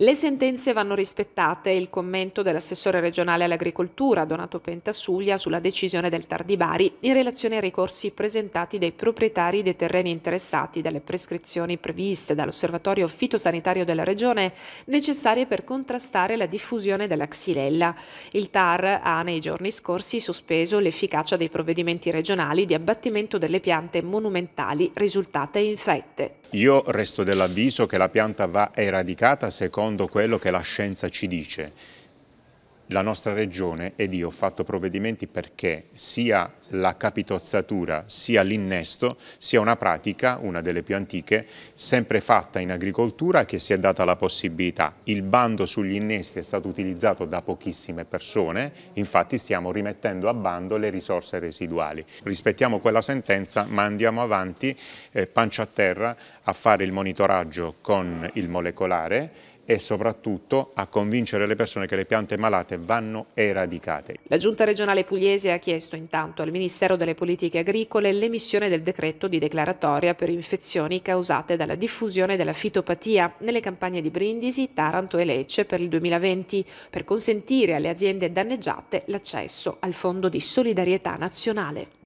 Le sentenze vanno rispettate, il commento dell'assessore regionale all'agricoltura Donato Pentasuglia sulla decisione del Tar di Bari in relazione ai ricorsi presentati dai proprietari dei terreni interessati dalle prescrizioni previste dall'osservatorio fitosanitario della regione necessarie per contrastare la diffusione della xylella. Il Tar ha nei giorni scorsi sospeso l'efficacia dei provvedimenti regionali di abbattimento delle piante monumentali risultate infette. Io resto dell'avviso che la pianta va eradicata secondo secondo quello che la scienza ci dice. La nostra regione ed io ho fatto provvedimenti perché sia la capitozzatura sia l'innesto sia una pratica, una delle più antiche, sempre fatta in agricoltura che si è data la possibilità. Il bando sugli innesti è stato utilizzato da pochissime persone, infatti stiamo rimettendo a bando le risorse residuali. Rispettiamo quella sentenza ma andiamo avanti eh, pancia a terra a fare il monitoraggio con il molecolare e soprattutto a convincere le persone che le piante malate vanno eradicate. La Giunta regionale pugliese ha chiesto intanto al Ministero delle Politiche Agricole l'emissione del decreto di declaratoria per infezioni causate dalla diffusione della fitopatia nelle campagne di Brindisi, Taranto e Lecce per il 2020 per consentire alle aziende danneggiate l'accesso al Fondo di solidarietà nazionale.